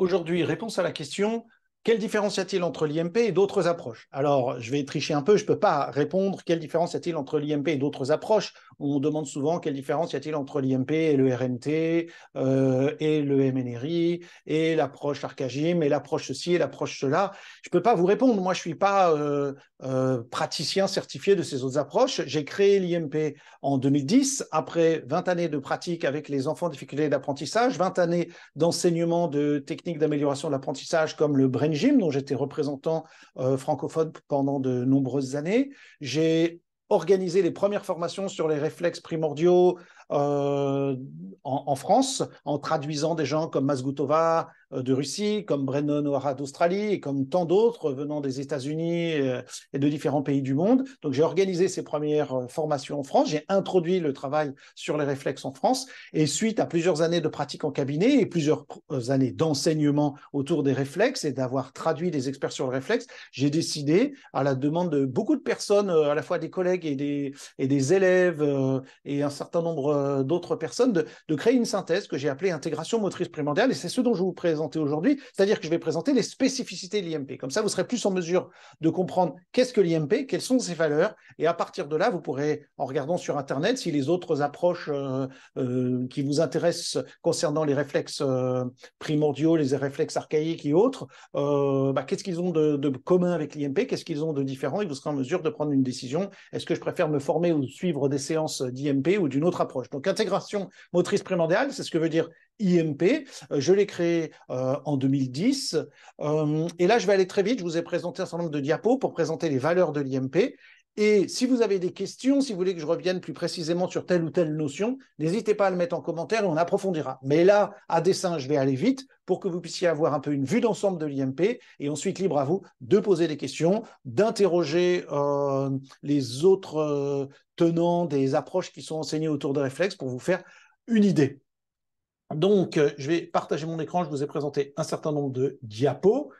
Aujourd'hui, réponse à la question quelle différence y a-t-il entre l'IMP et d'autres approches Alors, je vais tricher un peu, je ne peux pas répondre quelle différence y a-t-il entre l'IMP et d'autres approches. On demande souvent quelle différence y a-t-il entre l'IMP et le RMT, euh, et le MNRI, et l'approche Arcagim, et l'approche ceci, et l'approche cela. Je ne peux pas vous répondre, moi je ne suis pas euh, euh, praticien certifié de ces autres approches. J'ai créé l'IMP en 2010, après 20 années de pratique avec les enfants en d'apprentissage, 20 années d'enseignement de techniques d'amélioration de l'apprentissage comme le brain Gym, dont j'étais représentant euh, francophone pendant de nombreuses années. J'ai organisé les premières formations sur les réflexes primordiaux, euh, en, France en traduisant des gens comme Masgutova euh, de Russie, comme Brennan O'Hara d'Australie et comme tant d'autres venant des États-Unis euh, et de différents pays du monde. Donc j'ai organisé ces premières formations en France, j'ai introduit le travail sur les réflexes en France et suite à plusieurs années de pratique en cabinet et plusieurs années d'enseignement autour des réflexes et d'avoir traduit des experts sur le réflexe, j'ai décidé à la demande de beaucoup de personnes, à la fois des collègues et des, et des élèves et un certain nombre euh, d'autres, personnes, de, créer une synthèse que j'ai appelée intégration motrice primordiale, et c'est ce dont je vais vous présenter aujourd'hui, c'est-à-dire que je vais présenter les spécificités de l'IMP. Comme ça, vous serez plus en mesure de comprendre qu'est-ce que l'IMP, quelles sont ses valeurs, et à partir de là, vous pourrez, en regardant sur Internet, si les autres approches euh, euh, qui vous intéressent concernant les réflexes primordiaux, les réflexes archaïques et autres, bah, qu'est-ce qu'ils ont de, de commun avec l'IMP, qu'est-ce qu'ils ont de différent, et vous serez en mesure de prendre une décision. Est-ce que je préfère me former ou suivre des séances d'IMP ou d'une autre approche donc intégration motrice primordiale, c'est ce que veut dire IMP. Euh, je l'ai créé euh, en 2010. Euh, et là, je vais aller très vite. Je vous ai présenté un certain nombre de diapos pour présenter les valeurs de l'IMP. Et si vous avez des questions, si vous voulez que je revienne plus précisément sur telle ou telle notion, n'hésitez pas à le mettre en commentaire et on approfondira. Mais là, à dessein, je vais aller vite pour que vous puissiez avoir un peu une vue d'ensemble de l'IMP et ensuite libre à vous de poser des questions, d'interroger euh, les autres euh, tenants des approches qui sont enseignées autour de réflexes pour vous faire une idée. Donc, euh, je vais partager mon écran. Je vous ai présenté un certain nombre de diapos.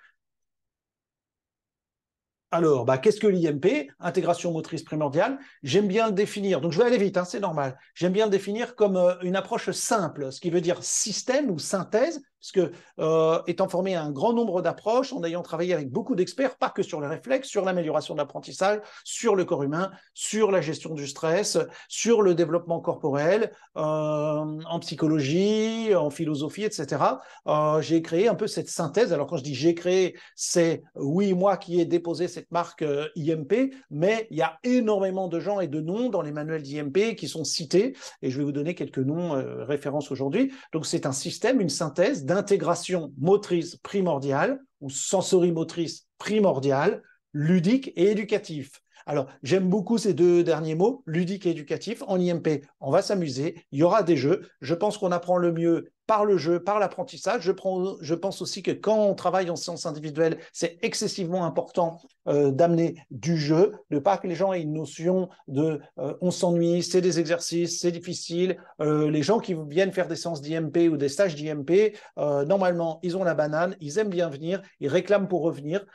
Alors, bah, qu'est-ce que l'IMP Intégration motrice primordiale. J'aime bien le définir, donc je vais aller vite, hein, c'est normal. J'aime bien le définir comme euh, une approche simple, ce qui veut dire système ou synthèse parce euh, étant formé à un grand nombre d'approches, en ayant travaillé avec beaucoup d'experts, pas que sur le réflexe, sur l'amélioration de l'apprentissage, sur le corps humain, sur la gestion du stress, sur le développement corporel, euh, en psychologie, en philosophie, etc. Euh, j'ai créé un peu cette synthèse. Alors quand je dis j'ai créé, c'est oui, moi qui ai déposé cette marque euh, IMP, mais il y a énormément de gens et de noms dans les manuels d'IMP qui sont cités, et je vais vous donner quelques noms références aujourd'hui. Donc c'est un système, une synthèse d'intégration motrice primordiale ou sensorimotrice primordiale, ludique et éducatif. Alors, j'aime beaucoup ces deux derniers mots, ludique et éducatif. En IMP, on va s'amuser, il y aura des jeux. Je pense qu'on apprend le mieux par le jeu, par l'apprentissage. Je, je, pense aussi que quand on travaille en séance individuelle, c'est excessivement important euh, d'amener du jeu, de pas que les gens aient une notion de euh, on s'ennuie, c'est des exercices, c'est difficile. Euh, les gens qui viennent faire des séances d'IMP ou des stages d'IMP, normalement, ils ont la banane, ils aiment bien venir, ils réclament pour revenir.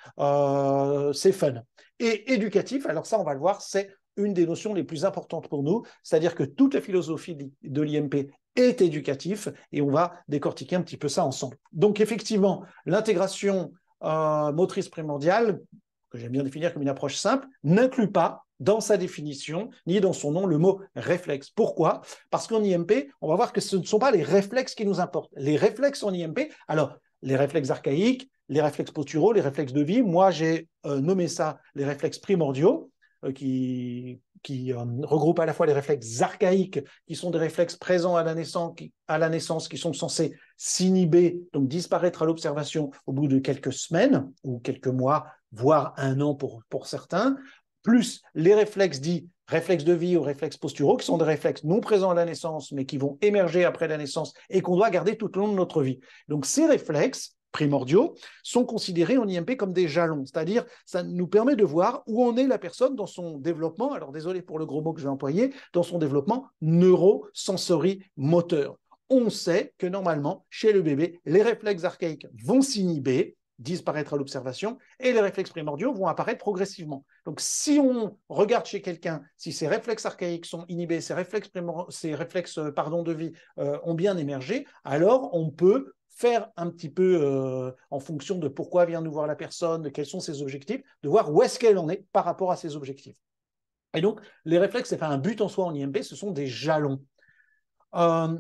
c'est fun. Et éducatif, alors ça, on va le voir, c'est une des notions les plus importantes pour nous, c'est-à-dire que toute la philosophie de l'IMP est éducatif et on va décortiquer un petit peu ça ensemble. Donc effectivement, l'intégration euh, motrice primordiale, que j'aime bien définir comme une approche simple, n'inclut pas dans sa définition ni dans son nom le mot réflexe. Pourquoi Parce qu'en IMP, on va voir que ce ne sont pas les réflexes qui nous importent. Les réflexes en IMP, alors les réflexes archaïques, les réflexes posturaux, les réflexes de vie, moi j'ai euh, nommé ça les réflexes primordiaux euh, qui qui euh, regroupe à la fois les réflexes archaïques, qui sont des réflexes présents à la naissance, qui, à la naissance, qui sont censés s'inhiber, donc disparaître à l'observation au bout de quelques semaines ou quelques mois, voire un an pour, pour certains, plus les réflexes dits réflexes de vie ou réflexes posturaux, qui sont des réflexes non présents à la naissance, mais qui vont émerger après la naissance et qu'on doit garder tout au long de notre vie. Donc ces réflexes primordiaux, sont considérés en IMP comme des jalons. C'est-à-dire, ça nous permet de voir où en est la personne dans son développement, alors désolé pour le gros mot que j'ai employé, dans son développement moteur. On sait que normalement, chez le bébé, les réflexes archaïques vont s'inhiber, disparaître à l'observation, et les réflexes primordiaux vont apparaître progressivement. Donc, si on regarde chez quelqu'un, si ces réflexes archaïques sont inhibés, ces réflexes, ces réflexes euh, pardon, de vie euh, ont bien émergé, alors on peut faire un petit peu euh, en fonction de pourquoi vient nous voir la personne, de quels sont ses objectifs, de voir où est-ce qu'elle en est par rapport à ses objectifs. Et donc, les réflexes, c'est pas un but en soi en IMP, ce sont des jalons. Euh,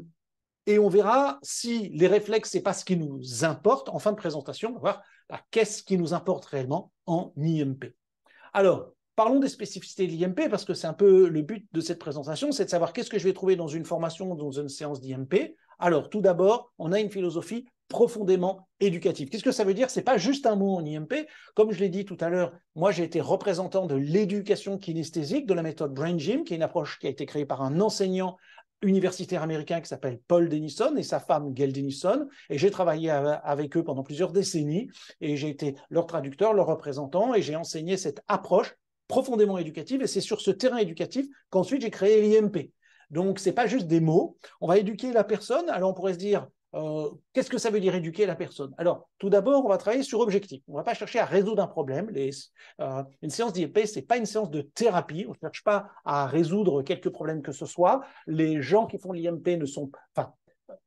et on verra si les réflexes, n'est pas ce qui nous importe. En fin de présentation, on va voir bah, qu'est-ce qui nous importe réellement en IMP. Alors, Parlons des spécificités de l'IMP parce que c'est un peu le but de cette présentation, c'est de savoir qu'est-ce que je vais trouver dans une formation, dans une séance d'IMP, alors, tout d'abord, on a une philosophie profondément éducative. Qu'est-ce que ça veut dire C'est pas juste un mot en IMP. Comme je l'ai dit tout à l'heure, moi j'ai été représentant de l'éducation kinesthésique de la méthode Brain Gym, qui est une approche qui a été créée par un enseignant universitaire américain qui s'appelle Paul Denison et sa femme Gail Denison. Et j'ai travaillé avec eux pendant plusieurs décennies et j'ai été leur traducteur, leur représentant et j'ai enseigné cette approche profondément éducative. Et c'est sur ce terrain éducatif qu'ensuite j'ai créé l'IMP. Donc, ce n'est pas juste des mots. On va éduquer la personne. Alors, on pourrait se dire, euh, qu'est-ce que ça veut dire éduquer la personne Alors, tout d'abord, on va travailler sur objectif. On ne va pas chercher à résoudre un problème. Les, euh, une séance d'IMP, ce n'est pas une séance de thérapie. On ne cherche pas à résoudre quelques problèmes que ce soit. Les gens qui font l'IMP ne sont pas.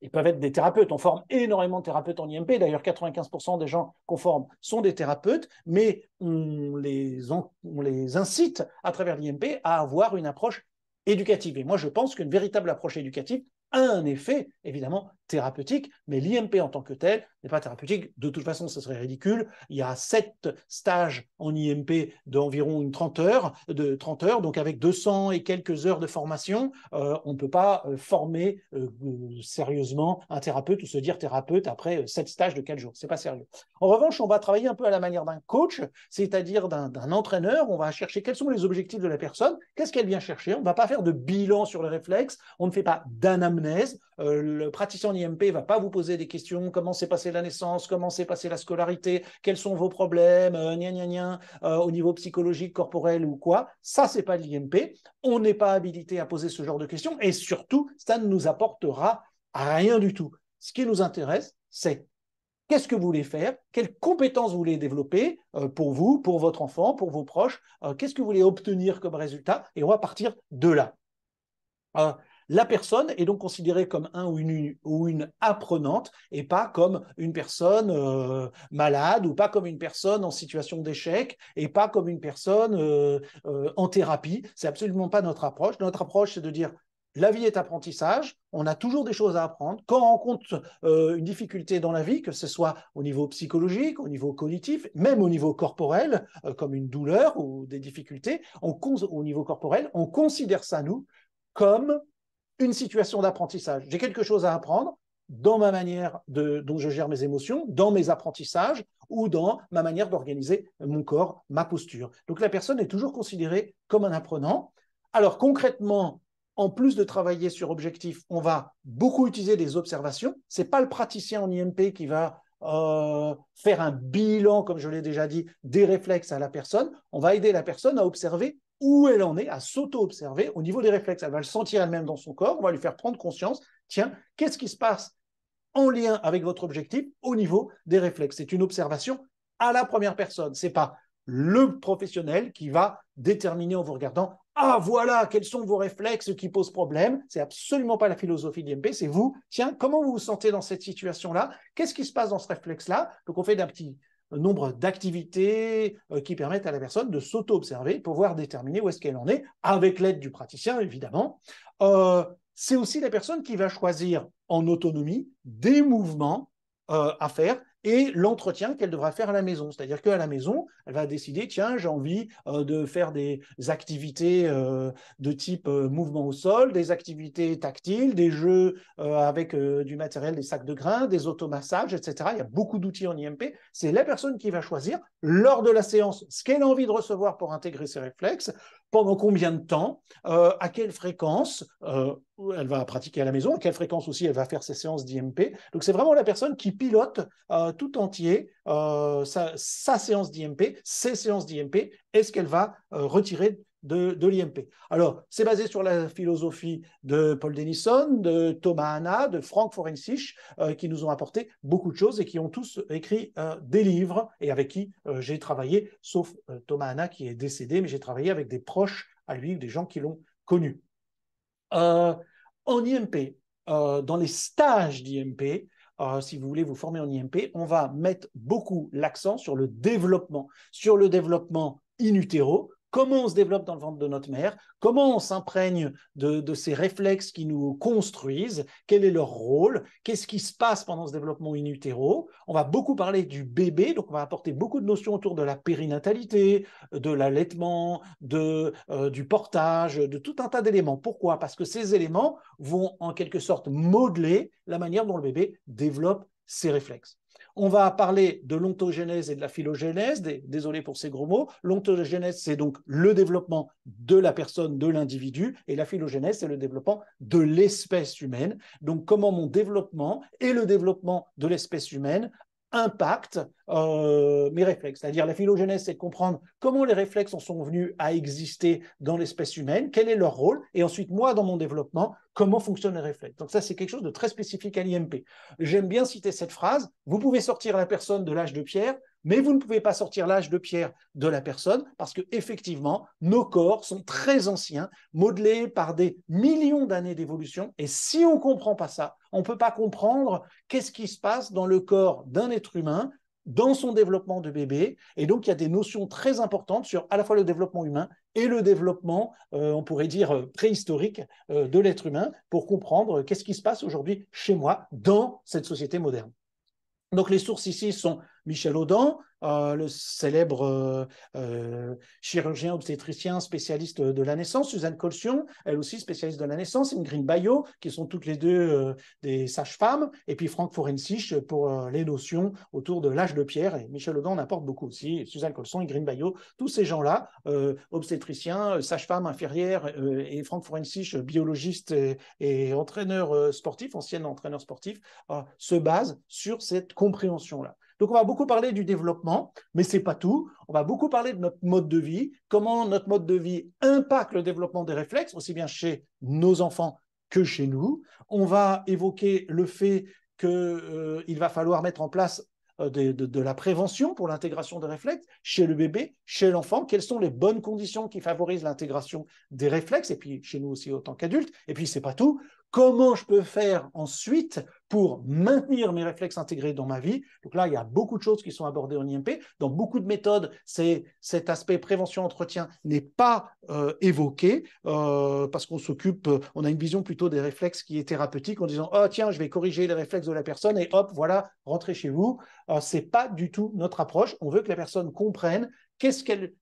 Ils peuvent être des thérapeutes. On forme énormément de thérapeutes en IMP. D'ailleurs, 95% des gens qu'on forme sont des thérapeutes, mais on les, on les incite à travers l'IMP à avoir une approche éducative. Et moi, je pense qu'une véritable approche éducative a un effet, évidemment, thérapeutique, mais l'IMP en tant que tel n'est pas thérapeutique. De toute façon, ce serait ridicule. Il y a sept stages en IMP d'environ une 30 heures, de 30 heures, donc avec 200 et quelques heures de formation, euh, on ne peut pas euh, former euh, sérieusement un thérapeute ou se dire thérapeute après sept stages de quatre jours. C'est pas sérieux. En revanche, on va travailler un peu à la manière d'un coach, c'est-à-dire d'un entraîneur. On va chercher quels sont les objectifs de la personne, qu'est-ce qu'elle vient chercher. On ne va pas faire de bilan sur le réflexe, on ne fait pas d'anamnèse. le praticien en IMP va pas vous poser des questions comment s'est passée la naissance, comment s'est passée la scolarité, quels sont vos problèmes, euh, euh, au niveau psychologique, corporel ou quoi. Ça, ce n'est pas l'IMP. On n'est pas habilité à poser ce genre de questions et surtout, ça ne nous apportera rien du tout. Ce qui nous intéresse, c'est Qu'est-ce que vous voulez faire Quelles compétences vous voulez développer euh, pour vous, pour votre enfant, pour vos proches Qu'est-ce que vous voulez obtenir comme résultat Et on va partir de là la personne est donc considérée comme un ou une, apprenante et pas comme une personne euh, malade ou pas comme une personne en situation d'échec et pas comme une personne euh, euh, en thérapie. C'est absolument pas notre approche. Notre approche, c'est de dire la vie est apprentissage, on a toujours des choses à apprendre. Quand on rencontre une difficulté dans la vie, que ce soit au niveau psychologique, au niveau cognitif, même au niveau corporel, comme une douleur ou des difficultés, au niveau corporel, on considère ça, nous, comme une situation d'apprentissage. J'ai quelque chose à apprendre dans ma manière de, dont je gère mes émotions, dans mes apprentissages ou dans ma manière d'organiser mon corps, ma posture. Donc la personne est toujours considérée comme un apprenant. Alors concrètement, en plus de travailler sur objectif, on va beaucoup utiliser des observations. Ce n'est pas le praticien en IMP qui va euh, faire un bilan, comme je l'ai déjà dit, des réflexes à la personne. On va aider la personne à observer où elle en est, à s'auto-observer au niveau des réflexes. Elle va le sentir elle-même dans son corps, on va lui faire prendre conscience, tiens, qu'est-ce qui se passe en lien avec votre objectif au niveau des réflexes. C'est une observation à la première personne. Ce n'est pas le professionnel qui va déterminer en vous regardant Ah, voilà, quels sont vos réflexes qui posent problème. Ce n'est absolument pas la philosophie de l'IMP. C'est vous. Tiens, comment vous vous sentez dans cette situation-là Qu'est-ce qui se passe dans ce réflexe-là Donc, on fait d'un petit nombre d'activités euh, qui permettent à la personne de s'auto-observer, pouvoir déterminer où est-ce qu'elle en est, avec l'aide du praticien, évidemment. Euh, c'est aussi la personne qui va choisir en autonomie des mouvements euh, à faire et l'entretien qu'elle devra faire à la maison. C'est-à-dire qu'à la maison, elle va décider, tiens, j'ai envie euh, de faire des activités euh, de type euh, mouvement au sol, des activités tactiles, des jeux avec du matériel, des sacs de grains, des automassages, etc. Il y a beaucoup d'outils en IMP. C'est la personne qui va choisir lors de la séance ce qu'elle a envie de recevoir pour intégrer ses réflexes, pendant combien de temps, euh, à quelle fréquence euh, elle va pratiquer à la maison, à quelle fréquence aussi elle va faire ses séances d'IMP. Donc c'est vraiment la personne qui pilote euh, tout entier sa, sa, séance d'IMP, ses séances d'IMP, est ce qu'elle va retirer de, l'IMP. Alors, c'est basé sur la philosophie de Paul Denison, de Thomas Hanna, de Frank Forensich, euh, qui nous ont apporté beaucoup de choses et qui ont tous écrit euh, des livres et avec qui euh, j'ai travaillé, sauf Thomas Hanna qui est décédé, mais j'ai travaillé avec des proches à lui, des gens qui l'ont connu. en IMP, dans les stages d'IMP, si vous voulez vous former en IMP, on va mettre beaucoup l'accent sur le développement, sur le développement in utero, comment on se développe dans le ventre de notre mère, comment on s'imprègne de, ces réflexes qui nous construisent, quel est leur rôle, qu'est-ce qui se passe pendant ce développement in utero. On va beaucoup parler du bébé, donc on va apporter beaucoup de notions autour de la périnatalité, de l'allaitement, de, euh, du portage, de tout un tas d'éléments. Pourquoi Parce que ces éléments vont en quelque sorte modeler la manière dont le bébé développe ses réflexes on va parler de l'ontogénèse et de la phylogénèse, désolé pour ces gros mots. L'ontogénèse, c'est donc le développement de la personne, de l'individu, et la phylogénèse, c'est le développement de l'espèce humaine. Donc comment mon développement et le développement de l'espèce humaine impact euh, mes réflexes. C'est-à-dire la phylogénèse, c'est comprendre comment les réflexes en sont venus à exister dans l'espèce humaine, quel est leur rôle, et ensuite moi, dans mon développement, comment fonctionnent les réflexes. Donc ça, c'est quelque chose de très spécifique à l'IMP. J'aime bien citer cette phrase, vous pouvez sortir la personne de l'âge de pierre, mais vous ne pouvez pas sortir l'âge de pierre de la personne parce que effectivement, nos corps sont très anciens, modelés par des millions d'années d'évolution. Et si on ne comprend pas ça, on ne peut pas comprendre qu'est-ce qui se passe dans le corps d'un être humain dans son développement de bébé. Et donc, il y a des notions très importantes sur à la fois le développement humain et le développement, euh, on pourrait dire, euh, préhistorique euh, de l'être humain pour comprendre qu'est-ce qui se passe aujourd'hui chez moi dans cette société moderne. Donc, les sources ici sont Michel Audin, euh, le célèbre euh, euh, chirurgien obstétricien spécialiste de la naissance, Suzanne Colson, elle aussi spécialiste de la naissance, Ingrid Bayot, qui sont toutes les deux des sages-femmes, et puis Franck Forensich pour les notions autour de l'âge de pierre. Et Michel Audin en apporte beaucoup aussi, Suzanne Colson, et Ingrid Bayot, tous ces gens-là, obstétriciens, sages-femmes, infirmières, et Franck Forensich, biologiste et, et entraîneur sportif, ancien entraîneur sportif, se basent sur cette compréhension-là. Donc, on va beaucoup parler du développement, mais ce n'est pas tout. On va beaucoup parler de notre mode de vie, comment notre mode de vie impacte le développement des réflexes, aussi bien chez nos enfants que chez nous. On va évoquer le fait qu'il euh, va falloir mettre en place euh, de, la prévention pour l'intégration des réflexes chez le bébé, chez l'enfant, quelles sont les bonnes conditions qui favorisent l'intégration des réflexes, et puis chez nous aussi autant tant qu'adultes. Et puis, c'est pas tout, Comment je peux faire ensuite pour maintenir mes réflexes intégrés dans ma vie Donc là, il y a beaucoup de choses qui sont abordées en IMP. Dans beaucoup de méthodes, cet aspect prévention-entretien n'est pas euh, évoqué euh, parce qu'on s'occupe, euh, on a une vision plutôt des réflexes qui est thérapeutique en disant oh tiens, je vais corriger les réflexes de la personne et hop, voilà, rentrez chez vous. Ce c'est pas du tout notre approche. On veut que la personne comprenne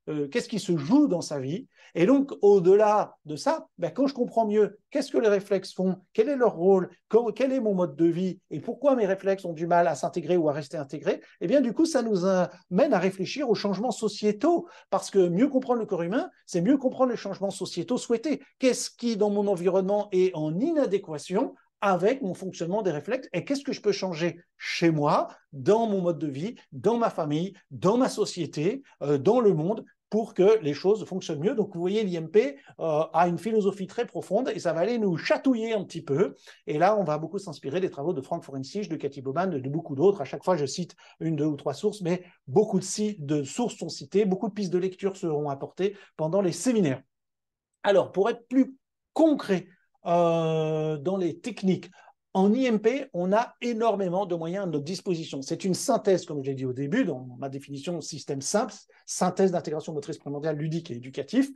euh, qu'est-ce, qui se joue dans sa vie. Et donc, au-delà de ça, ben, quand je comprends mieux qu'est-ce que les réflexes font, quel est leur rôle, quel est mon mode de vie et pourquoi mes réflexes ont du mal à s'intégrer ou à rester intégrés, eh bien, du coup, ça nous amène à réfléchir aux changements sociétaux. Parce que mieux comprendre le corps humain, c'est mieux comprendre les changements sociétaux souhaités. Qu'est-ce qui, dans mon environnement, est en inadéquation avec mon fonctionnement des réflexes et qu'est-ce que je peux changer chez moi, dans mon mode de vie, dans ma famille, dans ma société, euh, dans le monde pour que les choses fonctionnent mieux. Donc, vous voyez, l'IMP euh, a une philosophie très profonde et ça va aller nous chatouiller un petit peu. Et là, on va beaucoup s'inspirer des travaux de Frank Forensich, de Cathy Bowman, de, beaucoup d'autres. À chaque fois, je cite une, deux ou trois sources, mais beaucoup de, de sources sont citées, beaucoup de pistes de lecture seront apportées pendant les séminaires. Alors, pour être plus concret euh, dans les techniques. En IMP, on a énormément de moyens à notre disposition. C'est une synthèse, comme je l'ai dit au début, dans ma définition système simple, synthèse d'intégration motrice primordiale ludique et éducatif.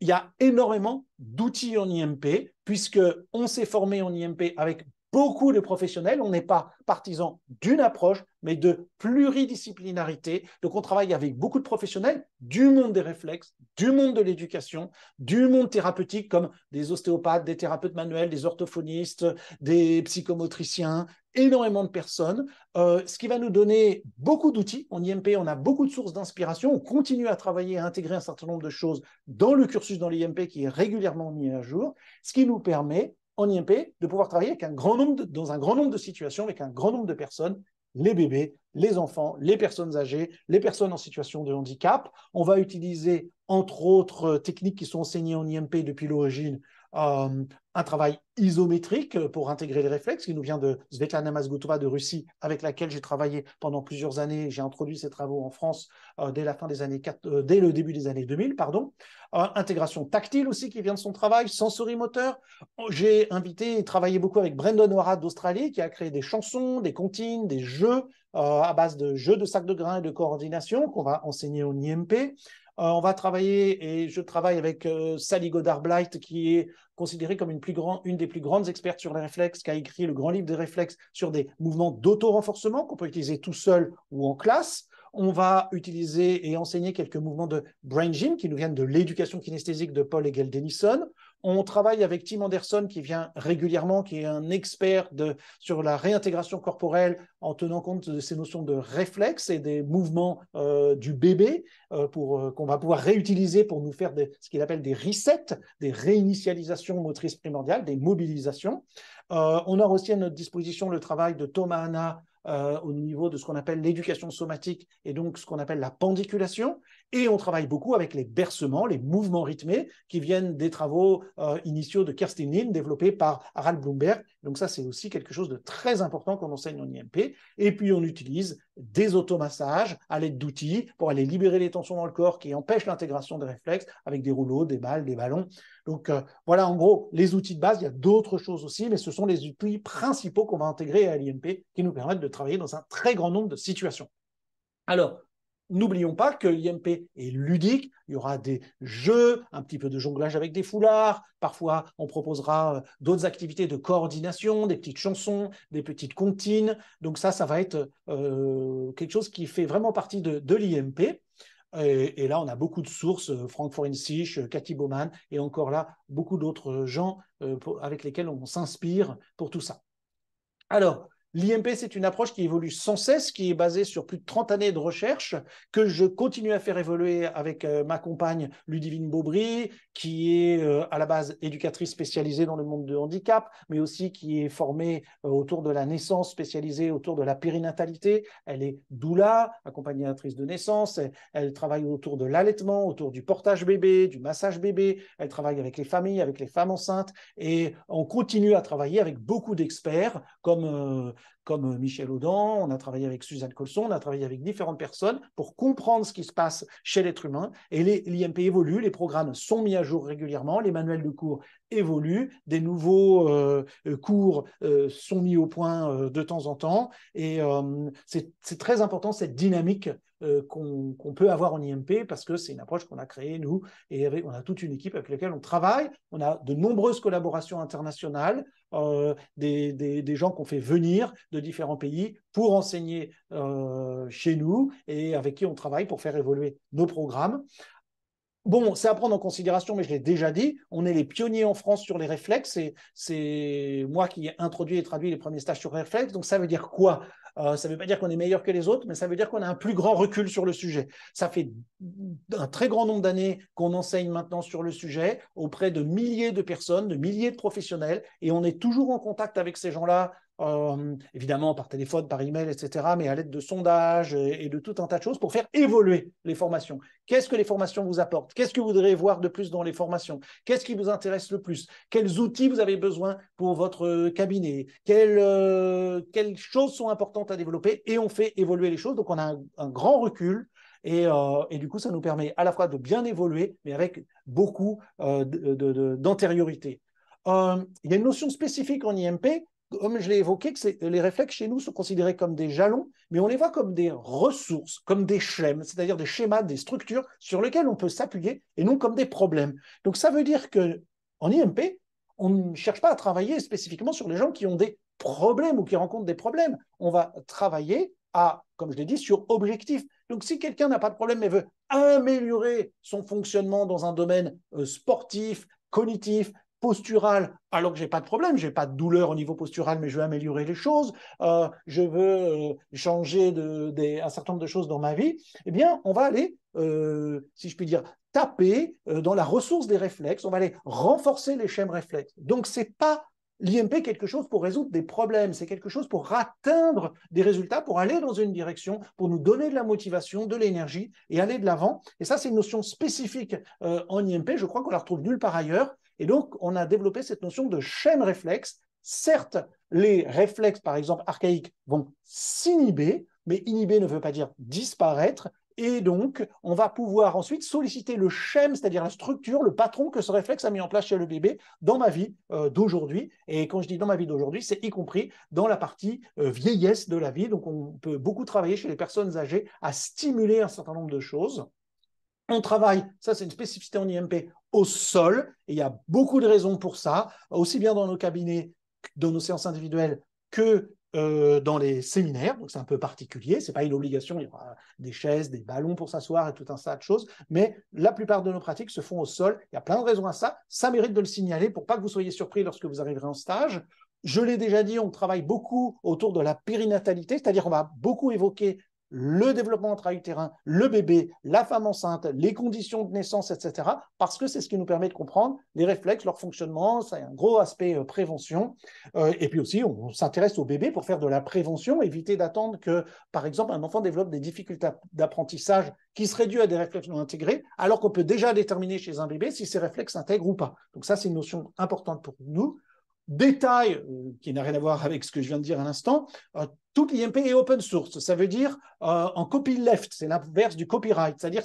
Il y a énormément d'outils en IMP, puisque on s'est formé en IMP avec beaucoup de professionnels. On n'est pas partisan d'une approche, mais de pluridisciplinarité. Donc, on travaille avec beaucoup de professionnels du monde des réflexes, du monde de l'éducation, du monde thérapeutique, comme des ostéopathes, des thérapeutes manuels, des orthophonistes, des psychomotriciens, énormément de personnes, euh, ce qui va nous donner beaucoup d'outils. En IMP, on a beaucoup de sources d'inspiration. On continue à travailler, à intégrer un certain nombre de choses dans le cursus dans l'IMP qui est régulièrement mis à jour, ce qui nous permet en IMP de pouvoir travailler avec un grand nombre dans un grand nombre de situations, avec un grand nombre de personnes les bébés, les enfants, les personnes âgées, les personnes en situation de handicap. On va utiliser, entre autres euh, techniques qui sont enseignées en IMP depuis l'origine, euh, un travail isométrique pour intégrer les réflexes qui nous vient de Svetlana Mazgutova de Russie, avec laquelle j'ai travaillé pendant plusieurs années. J'ai introduit ces travaux en France euh, dès la fin des années euh, dès le début des années 2000, pardon. intégration tactile aussi qui vient de son travail, sensorimoteur. J'ai invité et travaillé beaucoup avec Brendan O'Hara d'Australie qui a créé des chansons, des comptines, des jeux à base de jeux de sacs de grains et de coordination qu'on va enseigner au NIMP. Euh, on va travailler, et je travaille avec euh, Sally Goddard-Blight, qui est considérée comme une, une des plus grandes expertes sur les réflexes, qui a écrit le grand livre des réflexes sur des mouvements d'auto-renforcement qu'on peut utiliser tout seul ou en classe on va utiliser et enseigner quelques mouvements de brain gym qui nous viennent de l'éducation kinesthésique de Paul Gail Denison. On travaille avec Tim Anderson qui vient régulièrement, qui est un expert sur la réintégration corporelle en tenant compte de ces notions de réflexe et des mouvements euh, du bébé euh, pour euh, qu'on va pouvoir réutiliser pour nous faire ce qu'il appelle des resets, des réinitialisations motrices primordiales, des mobilisations. on a aussi à notre disposition le travail de Thomas Hanna euh, au niveau de ce qu'on appelle l'éducation somatique et donc ce qu'on appelle la pendiculation, et on travaille beaucoup avec les bercements, les mouvements rythmés qui viennent des travaux euh, initiaux de Kerstin Lin, développés par Harald Bloomberg. Donc ça, c'est aussi quelque chose de très important qu'on enseigne en IMP. Et puis, on utilise des automassages à l'aide d'outils pour aller libérer les tensions dans le corps qui empêchent l'intégration des réflexes avec des rouleaux, des balles, des ballons. Donc euh, voilà, en gros, les outils de base. Il y a d'autres choses aussi, mais ce sont les outils principaux qu'on va intégrer à l'IMP qui nous permettent de travailler dans un très grand nombre de situations. Alors, N'oublions pas que l'IMP est ludique, il y aura des jeux, un petit peu de jonglage avec des foulards, parfois on proposera euh, d'autres activités de coordination, des petites chansons, des petites comptines. Donc ça, ça va être euh, quelque chose qui fait vraiment partie de, l'IMP. Et, là, on a beaucoup de sources, euh, Frank Forensich, Cathy Bowman, et encore là, beaucoup d'autres gens avec lesquels on s'inspire pour tout ça. Alors, L'IMP, c'est une approche qui évolue sans cesse, qui est basée sur plus de 30 années de recherche, que je continue à faire évoluer avec euh, ma compagne Ludivine Beaubry, qui est euh, à la base éducatrice spécialisée dans le monde de handicap, mais aussi qui est formée euh, autour de la naissance, spécialisée autour de la périnatalité. Elle est doula, accompagnatrice de naissance. elle travaille autour de l'allaitement, autour du portage bébé, du massage bébé. Elle travaille avec les familles, avec les femmes enceintes. Et on continue à travailler avec beaucoup d'experts comme comme euh, Michel Audan, on a travaillé avec Suzanne Colson, on a travaillé avec différentes personnes pour comprendre ce qui se passe chez l'être humain. Et l'IMP évolue, les programmes sont mis à jour régulièrement, les manuels de cours évoluent, des nouveaux euh, euh, cours sont mis au point de temps en temps. Et c'est très important cette dynamique qu'on peut avoir en IMP parce que c'est une approche qu'on a créée, nous, et on a toute une équipe avec laquelle on travaille. On a de nombreuses collaborations internationales. Euh, des, gens qu'on fait venir de différents pays pour enseigner euh, chez nous et avec qui on travaille pour faire évoluer nos programmes. Bon, c'est à prendre en considération, mais je l'ai déjà dit, on est les pionniers en France sur les réflexes et c'est moi qui ai introduit et traduit les premiers stages sur les réflexes. Donc ça veut dire quoi euh, ça ne veut pas dire qu'on est meilleur que les autres, mais ça veut dire qu'on a un plus grand recul sur le sujet. Ça fait un très grand nombre d'années qu'on enseigne maintenant sur le sujet auprès de milliers de personnes, de milliers de professionnels, et on est toujours en contact avec ces gens-là évidemment par téléphone, par email, etc., mais à l'aide de sondages et, de tout un tas de choses pour faire évoluer les formations. Qu'est-ce que les formations vous apportent Qu'est-ce que vous voudrez voir de plus dans les formations Qu'est-ce qui vous intéresse le plus Quels outils vous avez besoin pour votre euh, cabinet euh, quelles, choses sont importantes à développer Et on fait évoluer les choses. Donc on a un, grand recul. Et, euh, et, du coup, ça nous permet à la fois de bien évoluer, mais avec beaucoup d'antériorité. il y a une notion spécifique en IMP comme je l'ai évoqué, les réflexes chez nous sont considérés comme des jalons, mais on les voit comme des ressources, comme des schèmes, c'est-à-dire des schémas, des structures sur lesquelles on peut s'appuyer et non comme des problèmes. Donc ça veut dire que en IMP, on ne cherche pas à travailler spécifiquement sur les gens qui ont des problèmes ou qui rencontrent des problèmes. On va travailler à, comme je l'ai dit, sur objectif. Donc si quelqu'un n'a pas de problème mais veut améliorer son fonctionnement dans un domaine euh, sportif, cognitif, posturale alors que j'ai pas de problème, j'ai pas de douleur au niveau postural, mais je veux améliorer les choses, euh, je veux euh, changer de, un certain nombre de choses dans ma vie, eh bien, on va aller, euh, si je puis dire, taper dans la ressource des réflexes, on va aller renforcer les schèmes réflexes. Donc, c'est pas l'IMP quelque chose pour résoudre des problèmes, c'est quelque chose pour atteindre des résultats, pour aller dans une direction, pour nous donner de la motivation, de l'énergie et aller de l'avant. Et ça, c'est une notion spécifique en IMP. Je crois qu'on la retrouve nulle part ailleurs. Et donc, on a développé cette notion de chaîne réflexe. Certes, les réflexes, par exemple, archaïques vont s'inhiber, mais inhiber ne veut pas dire disparaître. Et donc, on va pouvoir ensuite solliciter le schème, c'est-à-dire la structure, le patron que ce réflexe a mis en place chez le bébé dans ma vie euh, d'aujourd'hui. Et quand je dis dans ma vie d'aujourd'hui, c'est y compris dans la partie euh, vieillesse de la vie. Donc, on peut beaucoup travailler chez les personnes âgées à stimuler un certain nombre de choses. On travaille, ça c'est une spécificité en IMP, au sol, et il y a beaucoup de raisons pour ça, aussi bien dans nos cabinets, dans nos séances individuelles que euh, dans les séminaires, donc c'est un peu particulier, c'est pas une obligation, il y aura des chaises, des ballons pour s'asseoir et tout un tas de choses, mais la plupart de nos pratiques se font au sol, il y a plein de raisons à ça, ça mérite de le signaler pour pas que vous soyez surpris lorsque vous arriverez en stage. Je l'ai déjà dit, on travaille beaucoup autour de la périnatalité, c'est-à-dire qu'on va beaucoup évoquer le développement intra-utérin, le bébé, la femme enceinte, les conditions de naissance, etc. Parce que c'est ce qui nous permet de comprendre les réflexes, leur fonctionnement, C'est un gros aspect euh, prévention. Euh, et puis aussi, on, s'intéresse au bébé pour faire de la prévention, éviter d'attendre que, par exemple, un enfant développe des difficultés d'apprentissage qui seraient dues à des réflexes non intégrés, alors qu'on peut déjà déterminer chez un bébé si ces réflexes s'intègrent ou pas. Donc ça, c'est une notion importante pour nous détail, euh, qui n'a rien à voir avec ce que je viens de dire à l'instant, euh, Tout l'IMP est open source. Ça veut dire euh, en en copyleft, c'est l'inverse du copyright. C'est-à-dire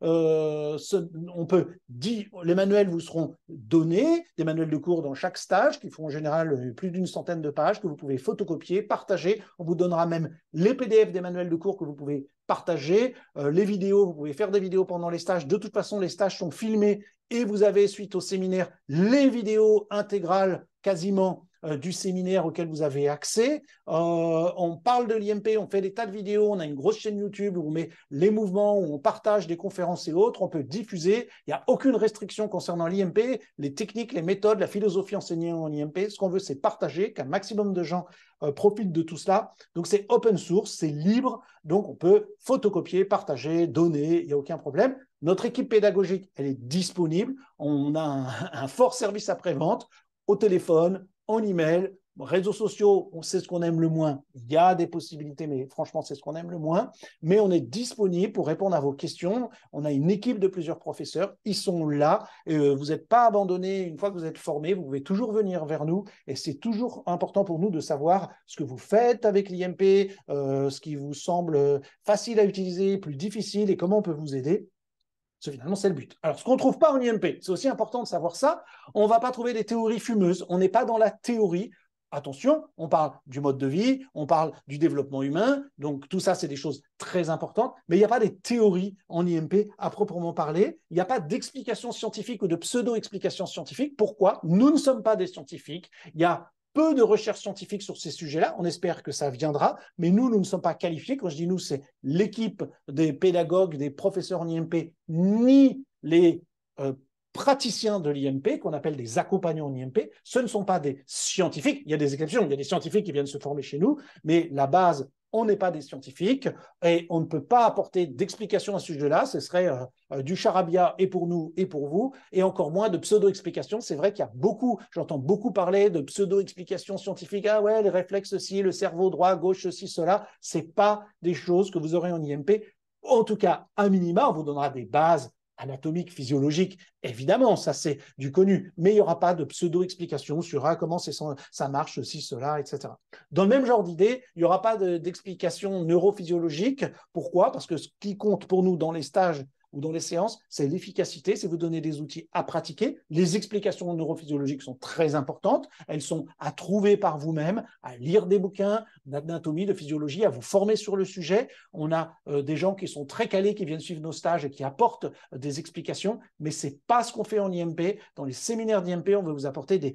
on peut dire, les manuels vous seront donnés, des manuels de cours dans chaque stage qui font en général plus d'une centaine de pages que vous pouvez photocopier, partager. On vous donnera même les PDF des manuels de cours que vous pouvez partager euh, les vidéos, vous pouvez faire des vidéos pendant les stages. De toute façon, les stages sont filmés et vous avez, suite au séminaire, les vidéos intégrales quasiment euh, du séminaire auquel vous avez accès. Euh, on parle de l'IMP, on fait des tas de vidéos, on a une grosse chaîne YouTube où on met les mouvements, où on partage des conférences et autres, on peut diffuser. Il n'y a aucune restriction concernant l'IMP, les techniques, les méthodes, la philosophie enseignée en IMP. Ce qu'on veut, c'est partager, qu'un maximum de gens euh, profitent de tout cela. Donc c'est open source, c'est libre, donc on peut photocopier, partager, donner, il n'y a aucun problème. Notre équipe pédagogique, elle est disponible. On a un, un fort service après-vente au téléphone, en email, réseaux sociaux, on sait ce qu'on aime le moins. Il y a des possibilités, mais franchement, c'est ce qu'on aime le moins. Mais on est disponible pour répondre à vos questions. On a une équipe de plusieurs professeurs. Ils sont là. Et euh, vous n'êtes pas abandonné. Une fois que vous êtes formé, vous pouvez toujours venir vers nous. Et c'est toujours important pour nous de savoir ce que vous faites avec l'IMP, euh, ce qui vous semble euh, facile à utiliser, plus difficile et comment on peut vous aider finalement, c'est le but. Alors, ce qu'on ne trouve pas en IMP, c'est aussi important de savoir ça. On ne va pas trouver des théories fumeuses. On n'est pas dans la théorie. Attention, on parle du mode de vie, on parle du développement humain. Donc, tout ça, c'est des choses très importantes. Mais il n'y a pas des théories en IMP à proprement parler. Il n'y a pas d'explication scientifique ou de pseudo-explication scientifique. Pourquoi Nous ne sommes pas des scientifiques. Il y a peu de recherches scientifiques sur ces sujets-là. On espère que ça viendra, mais nous, nous ne sommes pas qualifiés. Quand je dis nous, c'est l'équipe des pédagogues, des professeurs en IMP, ni les euh, praticiens de l'IMP, qu'on appelle des accompagnants en IMP. Ce ne sont pas des scientifiques. Il y a des exceptions. Il y a des scientifiques qui viennent se former chez nous, mais la base on n'est pas des scientifiques et on ne peut pas apporter d'explication à ce sujet-là. Ce serait euh, euh, du charabia et pour nous et pour vous, et encore moins de pseudo-explications. C'est vrai qu'il y a beaucoup, j'entends beaucoup parler de pseudo-explications scientifiques. Ah ouais, les réflexes ceci, le cerveau droit, gauche, ceci, cela. C'est pas des choses que vous aurez en IMP. En tout cas, un minima, on vous donnera des bases anatomique, physiologique, évidemment, ça c'est du connu, mais il n'y aura pas de pseudo-explication sur ah, comment ça marche, ceci, cela, etc. Dans le même genre d'idée, il n'y aura pas d'explication neurophysiologique. Pourquoi Parce que ce qui compte pour nous dans les stages ou dans les séances, c'est l'efficacité, c'est vous donner des outils à pratiquer. Les explications neurophysiologiques sont très importantes, elles sont à trouver par vous-même, à lire des bouquins d'anatomie, de physiologie, à vous former sur le sujet. On a euh, des gens qui sont très calés, qui viennent suivre nos stages et qui apportent euh, des explications, mais c'est pas ce qu'on fait en IMP. Dans les séminaires d'IMP, on veut vous apporter des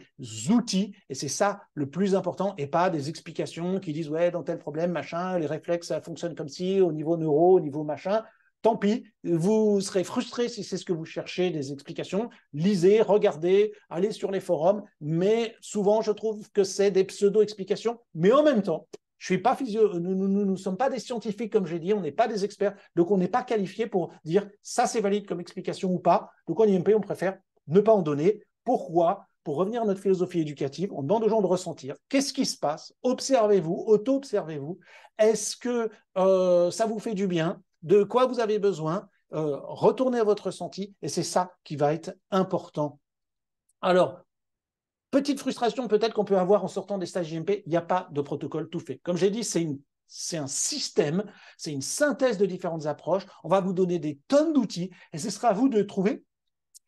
outils et c'est ça le plus important et pas des explications qui disent ouais dans tel problème machin, les réflexes fonctionnent comme si au niveau neuro, au niveau machin tant pis, vous serez frustré si c'est ce que vous cherchez, des explications. Lisez, regardez, allez sur les forums, mais souvent je trouve que c'est des pseudo-explications, mais en même temps, je suis pas physio... Euh, nous ne sommes pas des scientifiques, comme j'ai dit, on n'est pas des experts, donc on n'est pas qualifié pour dire ça c'est valide comme explication ou pas. Donc en IMP, on préfère ne pas en donner. Pourquoi Pour revenir à notre philosophie éducative, on demande aux gens de ressentir. Qu'est-ce qui se passe Observez-vous, auto-observez-vous. Est-ce que euh, ça vous fait du bien de quoi vous avez besoin, euh, retournez à votre ressenti, et c'est ça qui va être important. Alors, petite frustration peut-être qu'on peut avoir en sortant des stages IMP, il n'y a pas de protocole tout fait. Comme j'ai dit, c'est c'est un système, c'est une synthèse de différentes approches. On va vous donner des tonnes d'outils et ce sera à vous de trouver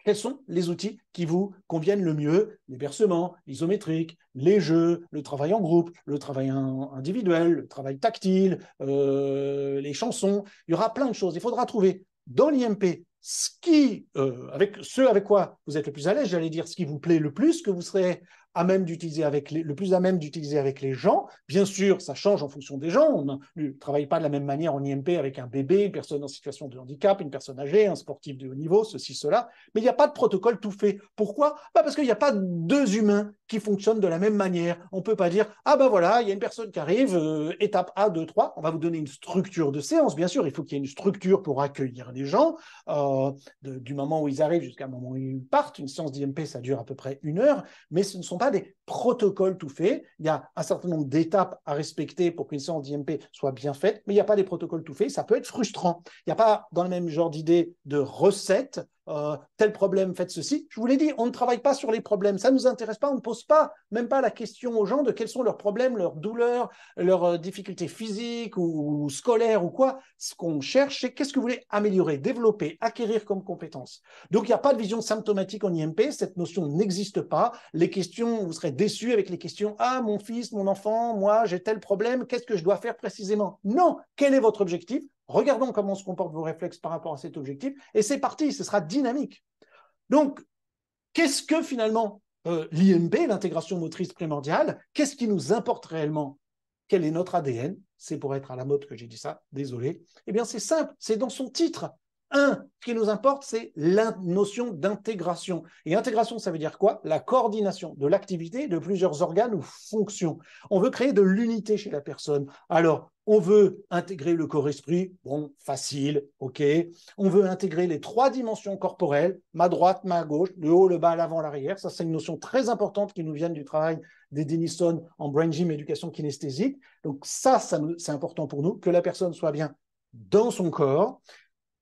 quels sont les outils qui vous conviennent le mieux Les bercements, l'isométrique, les jeux, le travail en groupe, le travail individuel, le travail tactile, euh, les chansons. Il y aura plein de choses. Il faudra trouver dans l'IMP ce euh, avec ce avec quoi vous êtes le plus à l'aise, j'allais dire ce qui vous plaît le plus, que vous serez même d'utiliser avec les, le plus à même d'utiliser avec les gens. Bien sûr, ça change en fonction des gens. On ne travaille pas de la même manière en IMP avec un bébé, une personne en situation de handicap, une personne âgée, un sportif de haut niveau, ceci, cela. Mais il n'y a pas de protocole tout fait. Pourquoi bah Parce qu'il n'y a pas deux humains qui fonctionnent de la même manière. On ne peut pas dire, ah ben voilà, il y a une personne qui arrive, euh, étape A, 2, 3, on va vous donner une structure de séance. Bien sûr, il faut qu'il y ait une structure pour accueillir les gens, euh, du moment où ils arrivent jusqu'à un moment où ils partent. Une séance d'IMP, ça dure à peu près une heure, mais ce ne sont pas des protocoles tout faits. Il y a un certain nombre d'étapes à respecter pour qu'une séance d'IMP soit bien faite, mais il n'y a pas des protocoles tout faits. Ça peut être frustrant. Il n'y a pas dans le même genre d'idée de recettes euh, tel problème, faites ceci. Je vous l'ai dit, on ne travaille pas sur les problèmes, ça ne nous intéresse pas, on ne pose pas même pas la question aux gens de quels sont leurs problèmes, leurs douleurs, leurs euh, difficultés physiques ou, scolaires ou quoi. Ce qu'on cherche, c'est qu'est-ce que vous voulez améliorer, développer, acquérir comme compétence. Donc il n'y a pas de vision symptomatique en IMP, cette notion n'existe pas. Les questions, vous serez déçus avec les questions Ah, mon fils, mon enfant, moi, j'ai tel problème, qu'est-ce que je dois faire précisément Non, quel est votre objectif Regardons comment se comportent vos réflexes par rapport à cet objectif. Et c'est parti, ce sera dynamique. Donc, qu'est-ce que finalement euh, l'IMB, l'intégration motrice primordiale, qu'est-ce qui nous importe réellement Quel est notre ADN C'est pour être à la mode que j'ai dit ça, désolé. Eh bien, c'est simple, c'est dans son titre un, ce qui nous importe, c'est la notion d'intégration. Et intégration, ça veut dire quoi La coordination de l'activité de plusieurs organes ou fonctions. On veut créer de l'unité chez la personne. Alors, on veut intégrer le corps-esprit, bon, facile, ok. On veut intégrer les trois dimensions corporelles, ma droite, ma gauche, le haut, le bas, l'avant, l'arrière. Ça, c'est une notion très importante qui nous vient du travail des Denison en Brain Gym Éducation Kinesthésique. Donc ça, ça c'est important pour nous, que la personne soit bien dans son corps,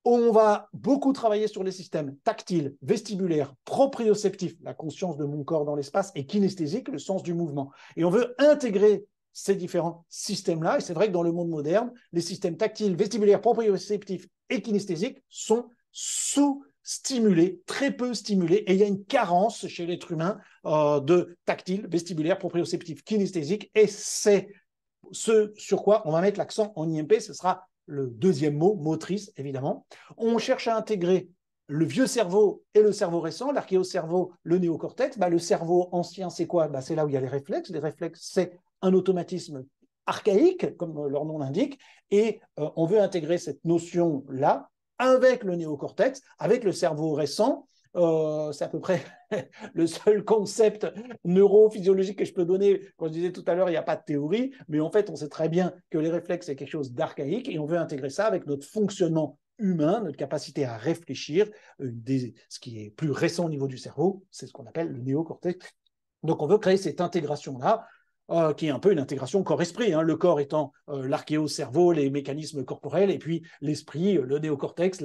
on va beaucoup travailler sur les systèmes tactiles, vestibulaires, proprioceptifs, la conscience de mon corps dans l'espace, et kinesthésique, le sens du mouvement. Et on veut intégrer ces différents systèmes-là. Et c'est vrai que dans le monde moderne, les systèmes tactiles, vestibulaires, proprioceptifs et kinesthésiques sont sous-stimulés, très peu stimulés. Et il y a une carence chez l'être humain euh, de tactile, vestibulaire, proprioceptif, kinesthésique. Et c'est ce sur quoi on va mettre l'accent en IMP. Ce sera le deuxième mot, motrice, évidemment. On cherche à intégrer le vieux cerveau et le cerveau récent, l'archéocerveau, le néocortex. Bah, le cerveau ancien, c'est quoi bah, C'est là où il y a les réflexes. Les réflexes, c'est un automatisme archaïque, comme leur nom l'indique, et euh, on veut intégrer cette notion-là avec le néocortex, avec le cerveau récent, euh, c'est à peu près le seul concept neurophysiologique que je peux donner. Quand je disais tout à l'heure, il n'y a pas de théorie, mais en fait, on sait très bien que les réflexes, c'est quelque chose d'archaïque et on veut intégrer ça avec notre fonctionnement humain, notre capacité à réfléchir. Euh, ce qui est plus récent au niveau du cerveau, c'est ce qu'on appelle le néocortex. Donc, on veut créer cette intégration-là euh, qui est un peu une intégration corps-esprit, hein, le corps étant euh, l'archéocerveau, l'archéo-cerveau, les mécanismes corporels, et puis l'esprit, euh, le néocortex,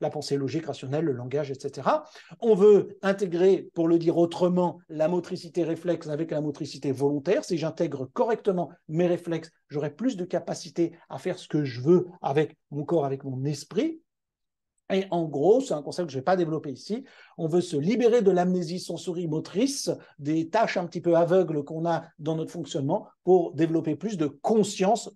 la pensée logique, rationnelle, le langage, etc. On veut intégrer, pour le dire autrement, la motricité réflexe avec la motricité volontaire. Si j'intègre correctement mes réflexes, j'aurai plus de capacité à faire ce que je veux avec mon corps, avec mon esprit. Et en gros, c'est un concept que je ne vais pas développer ici, on veut se libérer de l'amnésie motrice, des tâches un petit peu aveugles qu'on a dans notre fonctionnement pour développer plus de conscience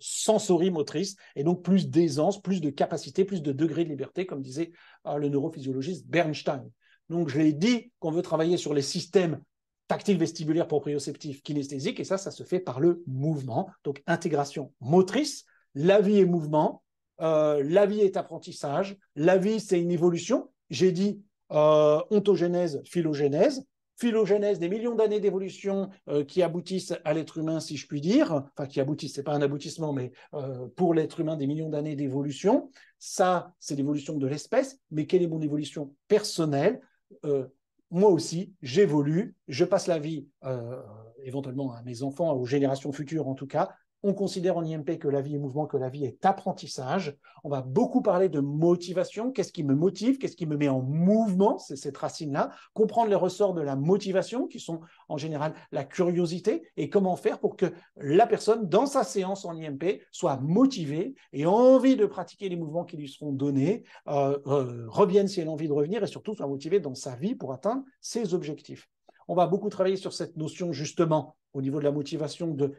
motrice et donc plus d'aisance, plus de capacité, plus de degré de liberté, comme disait euh, le neurophysiologiste Bernstein. Donc, je l'ai dit qu'on veut travailler sur les systèmes tactiles, vestibulaires, proprioceptifs, kinesthésiques, et ça, ça se fait par le mouvement. Donc, intégration motrice, la vie et mouvement, euh, la vie est apprentissage, la vie c'est une évolution. J'ai dit euh, ontogénèse, phylogénèse, phylogénèse des millions d'années d'évolution euh, qui aboutissent à l'être humain, si je puis dire, enfin qui aboutissent, c'est pas un aboutissement, mais pour l'être humain des millions d'années d'évolution. Ça, c'est l'évolution de l'espèce, mais quelle est mon évolution personnelle Moi aussi, j'évolue, je passe la vie éventuellement à mes enfants, aux générations futures en tout cas, on considère en IMP que la vie est mouvement, que la vie est apprentissage. On va beaucoup parler de motivation. Qu'est-ce qui me motive Qu'est-ce qui me met en mouvement C'est cette racine-là. Comprendre les ressorts de la motivation, qui sont en général la curiosité, et comment faire pour que la personne, dans sa séance en IMP, soit motivée et envie de pratiquer les mouvements qui lui seront donnés, euh, euh, revienne si elle a envie de revenir, et surtout soit motivée dans sa vie pour atteindre ses objectifs. On va beaucoup travailler sur cette notion justement au niveau de la motivation de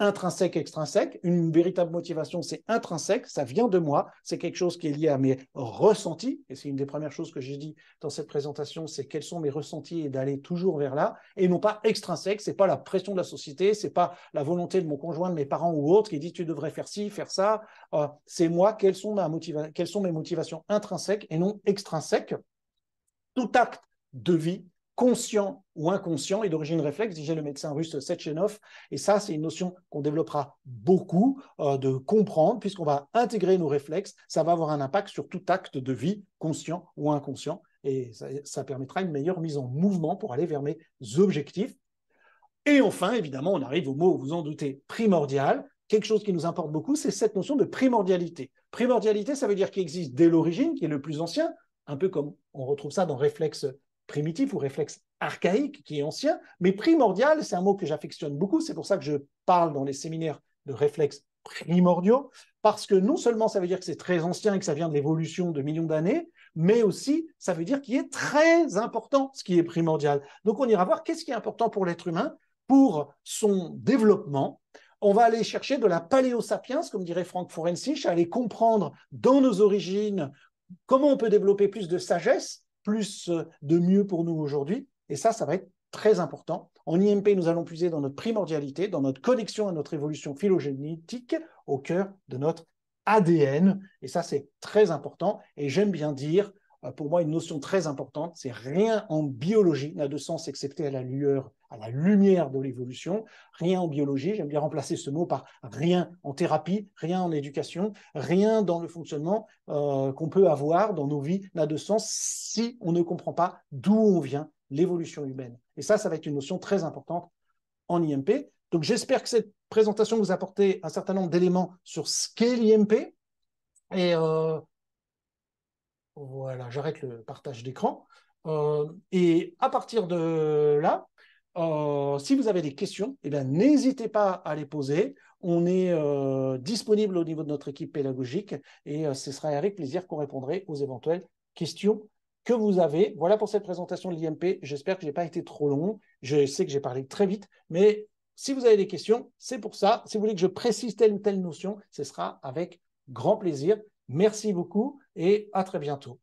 intrinsèque, extrinsèque. Une véritable motivation, c'est intrinsèque, ça vient de moi, c'est quelque chose qui est lié à mes ressentis. Et c'est une des premières choses que j'ai dit dans cette présentation, c'est quels sont mes ressentis et d'aller toujours vers là. Et non pas extrinsèque, c'est pas la pression de la société, c'est pas la volonté de mon conjoint, de mes parents ou autres qui dit tu devrais faire ci, faire ça. Euh, c'est moi, quelles sont mes motivations intrinsèques et non extrinsèques. Tout acte de vie conscient ou inconscient et d'origine réflexe, disait le médecin russe Sechenov. Et ça, c'est une notion qu'on développera beaucoup euh, de comprendre, puisqu'on va intégrer nos réflexes. Ça va avoir un impact sur tout acte de vie, conscient ou inconscient. Et ça, permettra une meilleure mise en mouvement pour aller vers mes objectifs. Et enfin, évidemment, on arrive au mot, vous en doutez, primordial. Quelque chose qui nous importe beaucoup, c'est cette notion de primordialité. Primordialité, ça veut dire qu'il existe dès l'origine, qui est le plus ancien, un peu comme on retrouve ça dans réflexe primitif ou réflexe archaïque qui est ancien, mais primordial, c'est un mot que j'affectionne beaucoup, c'est pour ça que je parle dans les séminaires de réflexes primordiaux, parce que non seulement ça veut dire que c'est très ancien et que ça vient de l'évolution de millions d'années, mais aussi ça veut dire qu'il est très important ce qui est primordial. Donc on ira voir qu'est-ce qui est important pour l'être humain, pour son développement. On va aller chercher de la paléosapiens, comme dirait Frank Forensich, aller comprendre dans nos origines comment on peut développer plus de sagesse plus euh, de mieux pour nous aujourd'hui. Et ça, ça va être très important. En IMP, nous allons puiser dans notre primordialité, dans notre connexion à notre évolution phylogénétique, au cœur de notre ADN. Et ça, c'est très important. Et j'aime bien dire, euh, pour moi, une notion très importante, c'est rien en biologie n'a de sens excepté à la lueur à la lumière de l'évolution, rien en biologie, j'aime bien remplacer ce mot par rien en thérapie, rien en éducation, rien dans le fonctionnement euh, qu'on peut avoir dans nos vies n'a de sens si on ne comprend pas d'où on vient, l'évolution humaine. Et ça, ça va être une notion très importante en IMP. Donc j'espère que cette présentation vous a apporté un certain nombre d'éléments sur ce qu'est l'IMP. Et euh, voilà, j'arrête le partage d'écran. Euh, et à partir de là, euh, si vous avez des questions, eh n'hésitez pas à les poser. On est euh, disponible au niveau de notre équipe pédagogique et euh, ce sera avec plaisir qu'on répondrait aux éventuelles questions que vous avez. Voilà pour cette présentation de l'IMP. J'espère que je n'ai pas été trop long. Je sais que j'ai parlé très vite, mais si vous avez des questions, c'est pour ça. Si vous voulez que je précise telle ou telle notion, ce sera avec grand plaisir. Merci beaucoup et à très bientôt.